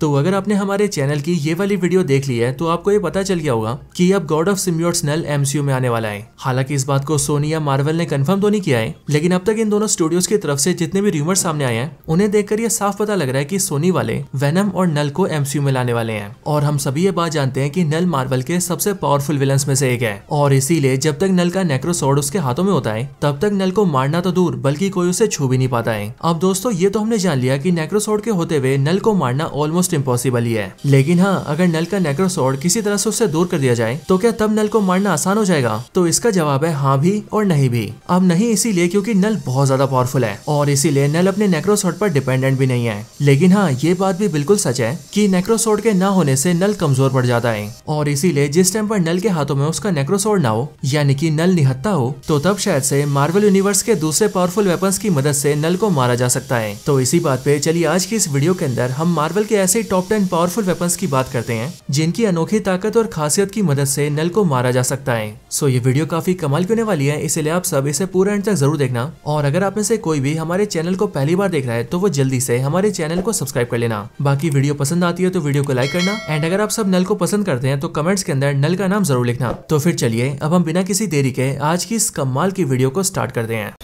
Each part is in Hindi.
तो अगर आपने हमारे चैनल की ये वाली वीडियो देख ली है तो आपको ये पता चल गया होगा कि अब गॉड ऑफ सिम्योर नल एमसीयू में आने वाला है हालांकि इस बात को सोनी या मार्वल ने कंफर्म तो नहीं किया है लेकिन अब तक इन दोनों स्टूडियोज की तरफ से जितने भी रूमर सामने आए हैं उन्हें देखकर यह साफ पता लग रहा है की सोनी वाले वेनम और नल को एमसीयू में लाने वाले हैं और हम सभी ये बात जानते हैं की नल मार्वल के सबसे पावरफुल विलन्स में से एक है और इसीलिए जब तक नल का नेक्रोसोड उसके हाथों में होता है तब तक नल को मारना तो दूर बल्कि कोई उसे छू भी नहीं पाता है अब दोस्तों ये तो हमने जान लिया की नेक्रोसोड के होते हुए नल को मारना ऑलमोस्ट ऑलमोस्ट इम्पॉसिबल ही है लेकिन हाँ अगर नल का नेक्रोसोड किसी तरह से उससे दूर कर दिया जाए तो क्या तब नल को मारना आसान हो जाएगा तो इसका जवाब है हाँ भी और नहीं भी अब नहीं इसीलिए क्योंकि नल बहुत ज्यादा पावरफुल है और इसीलिए नल अपने नेक्रोसोर्ड पर डिपेंडेंट भी नहीं है लेकिन हाँ ये बात भी बिल्कुल सच है की नेक्रोसोड के न होने से नल कमजोर पड़ जाता है और इसीलिए जिस टाइम पर नल के हाथों में उसका नेक्रोसोड ना हो यानी की नल निहत्ता हो तो तब शायद से मार्वल यूनिवर्स के दूसरे पावरफुल वेपन्स की मदद से नल को मारा जा सकता है तो इसी बात पे चलिए आज की इस वीडियो के अंदर हम मार्वल के ऐसे ऐसे टॉप टेन पावरफुल वेपन्स की बात करते हैं जिनकी अनोखी ताकत और खासियत की मदद से नल को मारा जा सकता है सो ये वीडियो काफी कमाल की होने वाली है इसलिए आप सब इसे पूरा एंड तक जरूर देखना और अगर आप में से कोई भी हमारे चैनल को पहली बार देख रहा है तो वो जल्दी से हमारे चैनल को सब्सक्राइब कर लेना बाकी वीडियो पसंद आती है तो वीडियो को लाइक करना एंड अगर आप सब नल को पसंद करते हैं तो कमेंट्स के अंदर नल का नाम जरूर लिखना तो फिर चलिए अब हम बिना किसी देरी के आज की इस कमाल की वीडियो को स्टार्ट करते हैं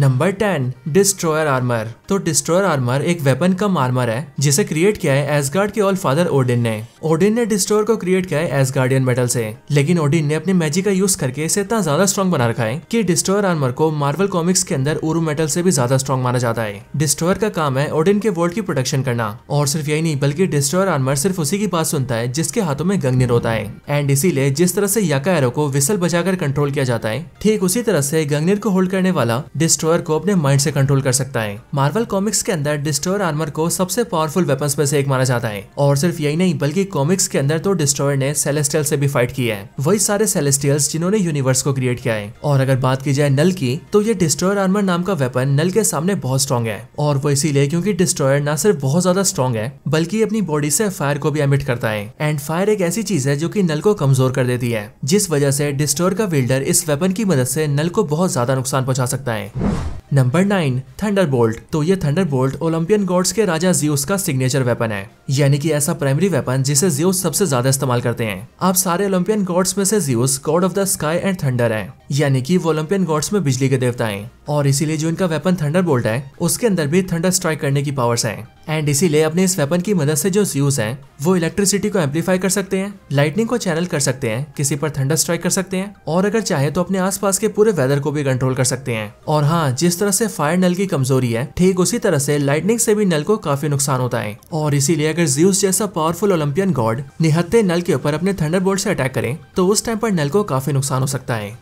नंबर टेन डिस्ट्रॉयर आर्मर तो डिस्ट्रॉयर आर्मर एक वेपन कम आर्मर है जिसे क्रिएट किया है एसगार्ड के ऑल फादर ओडिन ने ओडिन ने डिस्ट्रॉयर को क्रिएट किया है एस गार्डियन मेटल से लेकिन ओडिन ने अपने मैजिक का यूज करके इसे इतना ज्यादा स्ट्रॉन्ग बना रखा है कि डिस्ट्रॉयर आर्मर को मार्वल कॉमिक्स के अंदर उरू मेटल से भी ज्यादा स्ट्रॉन्ग माना जाता है डिस्ट्रॉयर का काम है ओडिन के वर्ल्ड की प्रोटेक्शन करना और सिर्फ यही नहीं बल्कि डिस्ट्रॉयर आर्मर सिर्फ उसी की बात सुनता है जिसके हाथों में गंगनीर होता है एंड इसीलिए जिस तरह से याका एरो को विसल बजाकर कंट्रोल किया जाता है ठीक उसी तरह से गंगनीर को होल्ड करने वाला डिस्ट्रॉयर डिस्ट्रोयर को अपने माइंड से कंट्रोल कर सकता है मार्वल कॉमिक्स के अंदर डिस्ट्रोयर आर्मर को सबसे पावरफुल वेपन में से एक माना जाता है और सिर्फ यही नहीं बल्कि कॉमिक्स के अंदर तो डिस्ट्रोयर ने सेलेस्टियल से भी फाइट की है वही सारे सेलेस्टियल्स जिन्होंने यूनिवर्स को क्रिएट किया है और अगर बात की जाए नल की तो ये डिस्ट्रोयर आर्मर नाम का वेपन नल के सामने बहुत स्ट्रॉन्ग है और वो इसीलिए क्योंकि डिस्ट्रॉयर ना सिर्फ बहुत ज्यादा स्ट्रॉन्ग है बल्कि अपनी बॉडी से फायर को भी एमिट करता है एंड फायर एक ऐसी चीज है जो की नल को कमजोर कर देती है जिस वजह से डिस्ट्रॉयर का बिल्डर इस वेपन की मदद से नल को बहुत ज्यादा नुकसान पहुंचा सकता है नंबर नाइन थंडरबोल्ट तो ये थंडरबोल्ट ओलंपियन गॉड्स के राजा जियोस का सिग्नेचर वेपन है यानी कि ऐसा प्राइमरी वेपन जिसे जियोस सबसे ज्यादा इस्तेमाल करते हैं आप सारे ओलंपियन गॉड्स में से Zeus god of the sky and thunder है यानी कि वो ओलंपियन गॉड्स में बिजली के देवता है और इसीलिए जो इनका वेपन बोल्ट है उसके अंदर भी थंडर स्ट्राइक करने की पावर्स है एंड इसीलिए अपने इस वेपन की मदद से जो ज्यूज हैं वो इलेक्ट्रिसिटी को एम्पलीफाई कर सकते हैं लाइटनिंग को चैनल कर सकते हैं किसी पर थंडर स्ट्राइक कर सकते हैं और अगर चाहे तो अपने आसपास के पूरे वेदर को भी कंट्रोल कर सकते हैं और हाँ जिस तरह से फायर नल की कमजोरी है ठीक उसी तरह से लाइटनिंग से भी नल को काफी नुकसान होता है और इसीलिए अगर ज्यूस जैसा पावरफुल ओलंपियन गॉड निहत्ते नल के ऊपर अपने थंडर से अटैक करें तो उस टाइम पर नल को काफी नुकसान हो सकता है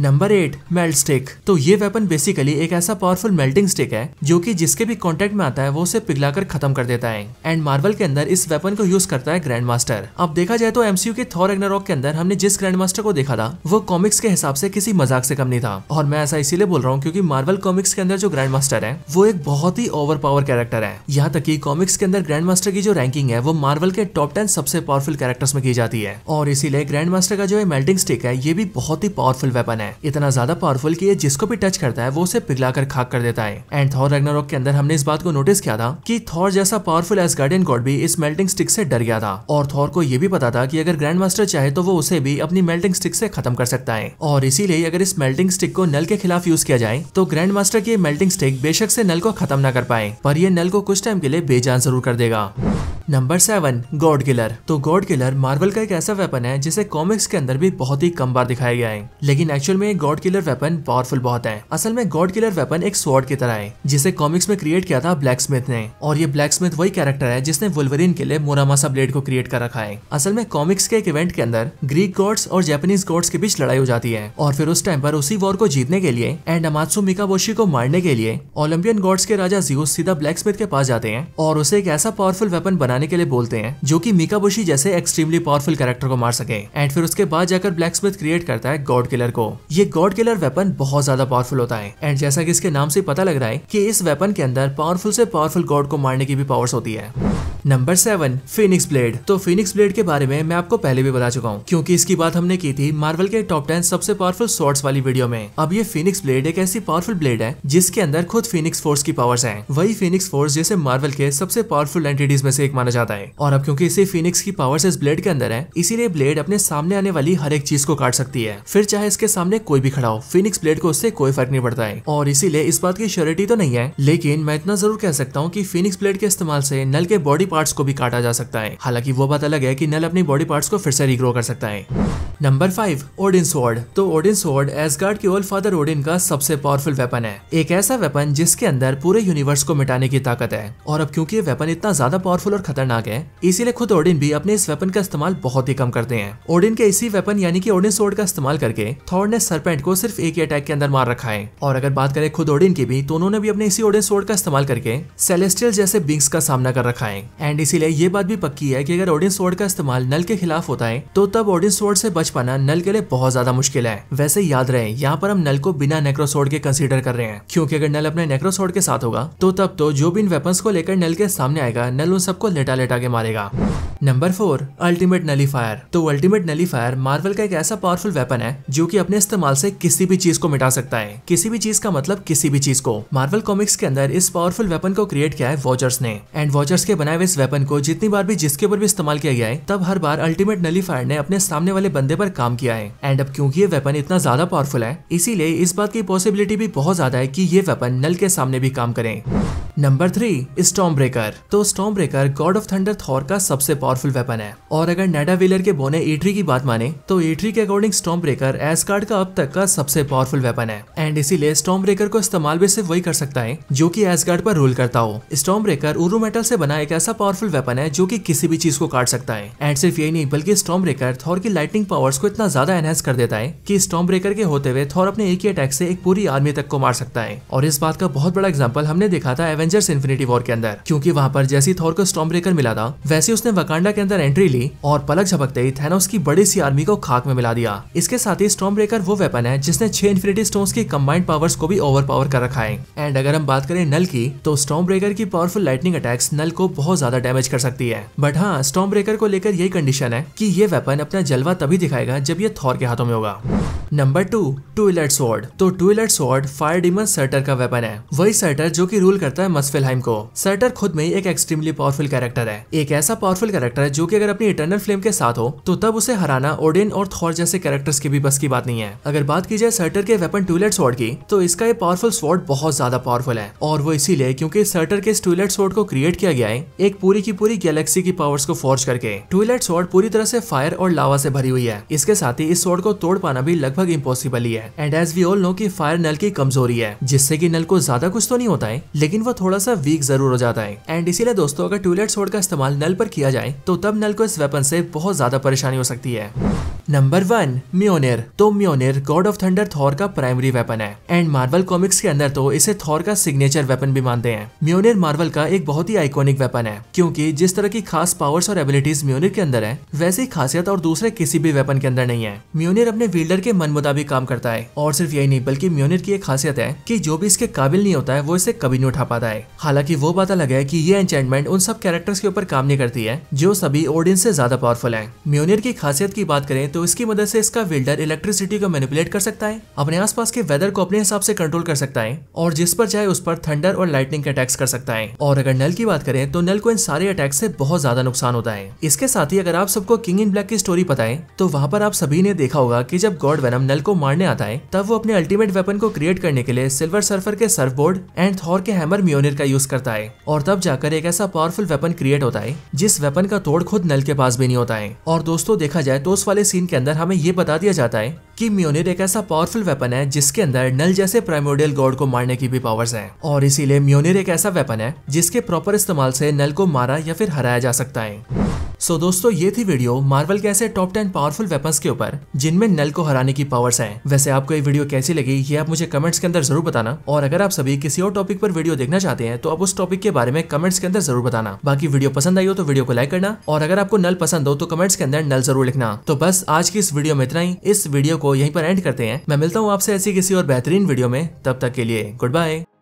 नंबर एट मेल्ट स्टिक तो ये वेपन बेसिकली एक ऐसा पावरफुल मेल्टिंग स्टिक है जो कि जिसके भी कॉन्टेक्ट में आता है वो उसे पिघलाकर खत्म कर देता है एंड मार्वल के अंदर इस वेपन को यूज करता है ग्रैंड मास्टर अब देखा जाए तो एमसीयू के थॉर एग्नारॉक के अंदर हमने जिस ग्रैंड मास्टर को देखा था वो कॉमिक्स के हिसाब से किसी मजाक से कम नहीं था और मैं ऐसा इसीलिए बोल रहा हूँ क्योंकि मार्वल कॉमिक्स के अंदर जो ग्रैंड मास्टर है वो एक बहुत ही ओवर पावर कैरेक्टर है यहाँ तक की कॉमिक्स के अंदर ग्रैंड मास्टर की जो रैंकिंग है वो मार्वल के टॉप टेन सबसे पावरफुल कैरेक्टर्स में की जाती है और इसीलिए ग्रैंड मास्टर का जो है मेल्टिंग स्टिक है ये भी बहुत ही पावरफुल वेपन है है इतना ज्यादा पावरफुल की जिसको भी टच करता है वो उसे पिघला कर खाक कर देता है एंड थॉर रैग्नारोक के अंदर हमने इस बात को नोटिस किया था की थॉर जैसा पावरफुल एस गार्डियन गॉड भी इस मेल्टिंग स्टिक से डर गया था और थॉर को यह भी पता था की अगर ग्रैंड मास्टर चाहे तो वो उसे भी अपनी मेल्टिंग स्टिक से खत्म कर सकता है और इसीलिए अगर इस मेल्टिंग स्टिक को नल के खिलाफ यूज किया जाए तो ग्रैंड मास्टर की मेल्टिंग स्टिक बेशक से नल को खत्म न कर पाए पर यह नल को कुछ टाइम के लिए बेजान जरूर कर देगा नंबर सेवन गॉड किलर तो गॉड किलर मार्वल का एक ऐसा वेपन है जिसे कॉमिक्स के अंदर भी बहुत ही कम बार दिखाया गया है लेकिन एक्चुअल में गॉड किलर वेपन पावरफुल बहुत है असल में गॉड किलर वेपन एक स्वॉर्ड की तरह है जिसे कॉमिक्स में क्रिएट किया था ब्लैक स्मिथ ने और ये ब्लैक स्मिथ वही कैरेक्टर है जिसने वुलवरिन के लिए मोरामासा ब्लेड को क्रिएट कर रखा है असल में कॉमिक्स के एक इवेंट के अंदर ग्रीक गॉड्स और जैपनीज गॉड्स के बीच लड़ाई हो जाती है और फिर उस टाइम पर उसी वॉर को जीतने के लिए एंड अमात्सु मिकाबोशी को मारने के लिए ओलंपियन गॉड्स के राजा जियो सीधा ब्लैक स्मिथ के पास जाते हैं और उसे एक ऐसा पावरफुल वेपन बना बनाने के लिए बोलते हैं जो की मीकाबुशी जैसे एक्सट्रीमली पावरफुल कैरेक्टर को मार सके एंड फिर उसके बाद जाकर ब्लैक स्मिथ क्रिएट करता है गॉड किलर को ये गॉड किलर वेपन बहुत ज्यादा पावरफुल होता है एंड जैसा कि इसके नाम से पता लग रहा है कि इस वेपन के अंदर पावरफुल से पावरफुल गॉड को मारने की भी पावर्स होती है नंबर सेवन फिनिक्स ब्लेड तो फिनिक्स ब्लेड के बारे में मैं आपको पहले भी बता चुका हूँ क्योंकि इसकी बात हमने की थी मार्वल के टॉप टेन सबसे पावरफुल शॉर्ट्स वाली वीडियो में अब ये फिनिक्स ब्लेड एक ऐसी पावरफुल ब्लेड है जिसके अंदर खुद फिनिक्स फोर्स की पावर्स हैं वही फिनिक्स फोर्स जैसे मार्वल के सबसे पावरफुल एंटिटीज में से एक माना माना जाता है और अब क्योंकि इसे फिनिक्स की पावर्स इस ब्लेड के अंदर है इसीलिए ब्लेड अपने सामने आने वाली हर एक चीज को काट सकती है फिर चाहे इसके सामने कोई भी खड़ा हो फिनिक्स ब्लेड को उससे कोई फर्क नहीं पड़ता है और इसीलिए इस बात की श्योरिटी तो नहीं है लेकिन मैं इतना जरूर कह सकता हूँ की फिनिक्स ब्लेड के इस्तेमाल से नल के बॉडी पार्ट्स को भी काटा जा सकता है हालांकि वो बात अलग है की नल अपनी बॉडी पार्ट्स को फिर से रिग्रो कर सकता है नंबर फाइव ओडिन स्वॉर्ड तो ओडिन स्वॉर्ड एसगार्ड के ओल्ड फादर ओडिन का सबसे पावरफुल वेपन है एक ऐसा वेपन जिसके अंदर पूरे यूनिवर्स को मिटाने की ताकत है और अब क्योंकि ये वेपन इतना ज्यादा पावरफुल और खतरनाक है इसीलिए खुद ओडिन भी अपने इस वेपन का इस्तेमाल बहुत ही कम करते हैं ओडिन के इसी वेपन यानी कि ओडिन सोर्ड का इस्तेमाल करके थॉर ने सरपेंट को सिर्फ एक ही अटैक के अंदर मार रखा है और अगर बात करें खुद ओडिन की भी तो उन्होंने भी अपने इसी ओडिन सोर्ड का इस्तेमाल करके सेलेस्टियल जैसे बिंग्स का सामना कर रखा है एंड इसीलिए ये बात भी पक्की है की अगर ओडिन सोर्ड का इस्तेमाल नल के खिलाफ होता है तो तब ओडिन सोर्ड से बच पाना नल के लिए बहुत ज्यादा मुश्किल है वैसे याद रहे यहाँ पर हम नल को बिना नेक्रोसोड के कंसिडर कर रहे हैं क्योंकि अगर नल अपने नेक्रोसोड के साथ होगा तो तब तो जो भी इन वेपन्स को लेकर नल के सामने आएगा नल उन सबको लेटा लेटा के मारेगा नंबर फोर अल्टीमेट नलीफायर तो अल्टीमेट नलीफायर मार्वल का एक ऐसा पावरफुल वेपन है जो की अपने इस्तेमाल से किसी भी चीज को मिटा सकता है किसी भी चीज का मतलब किसी भी चीज को मार्वल कॉमिक्स के अंदर इस पावरफुल वेपन को क्रिएट किया है वॉचर्स ने एंड वॉचर्स के बनाए हुए इस वेपन को जितनी बार भी जिसके ऊपर भी इस्तेमाल किया गया है तब हर बार अल्टीमेट नलीफायर ने अपने सामने वाले बंदे पर काम किया है एंड अब क्योंकि ये वेपन इतना ज्यादा पावरफुल है इसीलिए इस बात की पॉसिबिलिटी भी बहुत ज्यादा है की ये वेपन नल के सामने भी काम करें नंबर थ्री स्टॉम ब्रेकर तो Stormbreaker god of thunder Thor का सबसे पावरफुल वेपन है और अगर नेडा व्हीलर के बोने एट्री की बात माने तो एट्री के अकॉर्डिंग स्टॉम ब्रेकर एसकार्ड का अब तक का सबसे पावरफुल वेपन है एंड इसीलिए स्टॉम ब्रेकर को इस्तेमाल भी सिर्फ वही कर सकता है जो की एसगार्ड पर रूल करता हो स्टॉम ब्रेकर उरू मेटल से बना एक ऐसा पावरफुल वेपन है जो की किसी भी चीज को काट सकता है एंड सिर्फ यही नहीं बल्कि स्टॉम ब्रेकर थॉर की लाइटिंग पावर्स को इतना ज्यादा एनहेंस कर देता है की स्टॉम ब्रेकर के होते हुए थॉर अपने एक ही अटैक से एक पूरी आर्मी तक को मार सकता है और इस बात का बहुत बड़ा एग्जाम्पल हमने देखा था एवेंजर्स इन्फिनिटी वॉर के अंदर क्योंकि वहाँ पर जैसी थॉर को स्टॉम ब्रेकर मिला था वैसे उसने वका वकांडा के अंदर एंट्री ली और पलक झपकते ही थैनोस की बड़ी सी आर्मी को खाक में मिला दिया इसके साथ ही स्टॉम ब्रेकर वो वेपन है जिसने छह इन्फिनिटी स्टोन की कम्बाइंड पावर्स को भी ओवर पावर कर रखा है एंड अगर हम बात करें नल की तो स्टॉम ब्रेकर की पावरफुल लाइटनिंग अटैक्स नल को बहुत ज्यादा डैमेज कर सकती है बट हाँ स्टॉम ब्रेकर को लेकर यही कंडीशन है की ये वेपन अपना जलवा तभी दिखाएगा जब ये थौर के हाथों में होगा number two twilight sword तो twilight sword fire demon Surtur का वेपन है वही सर्टर जो की रूल करता है मसफिलहाइम को सर्टर खुद में एक एक्सट्रीमली पावरफुल कैरेक्टर है एक ऐसा पावरफुल कैरेक्टर कैरेक्टर है जो कि अगर अपनी इंटरनल फ्लेम के साथ हो तो तब उसे हराना ओडेन और थॉर जैसे कैरेक्टर्स की भी बस की बात नहीं है अगर बात की जाए सर्टर के वेपन टूलेट स्वॉर्ड की तो इसका ये पावरफुल स्वॉर्ड बहुत ज्यादा पावरफुल है और वो इसीलिए क्योंकि सर्टर के इस स्वॉर्ड को क्रिएट किया गया है एक पूरी की पूरी गैलेक्सी की पावर्स को फोर्ज करके टूलेट स्वॉर्ड पूरी तरह से फायर और लावा से भरी हुई है इसके साथ ही इस स्वॉर्ड को तोड़ पाना भी लगभग इम्पोसिबल ही है and as we all know की फायर नल की कमजोरी है जिससे की नल को ज्यादा कुछ तो नहीं होता है लेकिन वो थोड़ा सा वीक जरूर हो जाता है एंड इसीलिए दोस्तों अगर टूलेट स्वॉर्ड का इस्तेमाल नल पर किया जाए तो तब नल को इस वेपन से बहुत ज़्यादा परेशानी हो सकती है नंबर वन म्योनेर तो म्योनेर गॉड ऑफ थंडर थॉर का प्राइमरी वेपन है एंड मार्वल कॉमिक्स के अंदर तो इसे थॉर का सिग्नेचर वेपन भी मानते हैं म्योनेर मार्वल का एक बहुत ही आइकॉनिक वेपन है क्योंकि जिस तरह की खास पावर्स और एबिलिटीज म्योनेर के अंदर है वैसी खासियत और दूसरे किसी भी वेपन के अंदर नहीं है म्योनेर अपने विल्डर के मन मुताबिक काम करता है और सिर्फ यही नहीं बल्कि म्योनेर की एक खासियत है की जो भी इसके काबिल नहीं होता है वो इसे कभी नहीं उठा पाता है हालांकि वो पता लगा है की ये एंटेनमेंट उन सब कैरेक्टर्स के ऊपर काम नहीं करती है जो सभी ओडियंस से ज्यादा पावरफुल है म्योनेर की खासियत की बात करें तो इसकी मदद से इसका विल्डर इलेक्ट्रिसिटी को मैनिपुलेट कर सकता है अपने आसपास के वेदर को अपने हिसाब से कंट्रोल कर सकता है और जिस पर चाहे उस पर थंडर और लाइटनिंग के अटैक्स कर सकता है और अगर नल की बात करें तो नल को इन सारे अटैक से बहुत ज्यादा नुकसान होता है इसके साथ ही अगर आप सबको किंग इन ब्लैक की स्टोरी पता है तो वहाँ पर आप सभी ने देखा होगा की जब गॉड वेनम नल को मारने आता है तब वो अपने अल्टीमेट वेपन को क्रिएट करने के लिए सिल्वर सर्फर के सर्फ बोर्ड एंड थॉर के हैमर म्योनिर का यूज करता है और तब जाकर एक ऐसा पावरफुल वेपन क्रिएट होता है जिस वेपन का तोड़ खुद नल के पास भी नहीं होता है और दोस्तों देखा जाए तो उस वाले सीन सीन के अंदर हमें ये बता दिया जाता है कि म्योनिर एक ऐसा पावरफुल वेपन है जिसके अंदर नल जैसे प्राइमोडियल गॉड को मारने की भी पावर्स हैं और इसीलिए म्योनिर एक ऐसा वेपन है जिसके प्रॉपर इस्तेमाल से नल को मारा या फिर हराया जा सकता है सो so दोस्तों ये थी वीडियो मार्वल के ऐसे टॉप टेन पावरफुल वेपन्स के ऊपर जिनमें नल को हराने की पावर्स हैं वैसे आपको ये वीडियो कैसी लगी ये आप मुझे कमेंट्स के अंदर जरूर बताना और अगर आप सभी किसी और टॉपिक पर वीडियो देखना चाहते हैं तो आप उस टॉपिक के बारे में कमेंट्स के अंदर जरूर बताना बाकी वीडियो पसंद आई हो तो वीडियो को लाइक करना और अगर आपको नल पसंद हो तो कमेंट्स के अंदर नल जरूर लिखना तो बस आज की इस वीडियो में इतना ही इस वीडियो को यहीं पर एंड करते हैं मैं मिलता हूँ आपसे ऐसी किसी और बेहतरीन वीडियो में तब तक के लिए गुड बाय